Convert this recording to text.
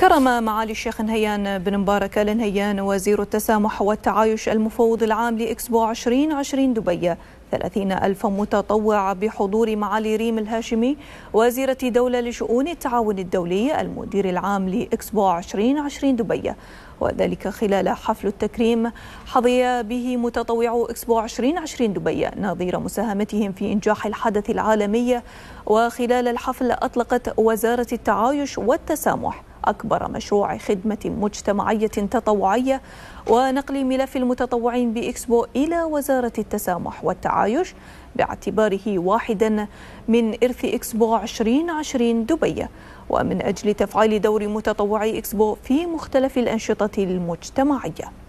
كرم معالي الشيخ نهيان بن مبارك ال نهيان وزير التسامح والتعايش المفوض العام لإكسبو 2020 دبي 30 ألف متطوع بحضور معالي ريم الهاشمي وزيرة دولة لشؤون التعاون الدولي المدير العام لإكسبو 2020 دبي وذلك خلال حفل التكريم حظي به متطوعو إكسبو 2020 دبي نظير مساهمتهم في إنجاح الحدث العالمي وخلال الحفل أطلقت وزارة التعايش والتسامح أكبر مشروع خدمة مجتمعية تطوعية ونقل ملف المتطوعين بإكسبو إلى وزارة التسامح والتعايش باعتباره واحدا من إرث إكسبو 2020 دبي ومن أجل تفعيل دور متطوعي إكسبو في مختلف الأنشطة المجتمعية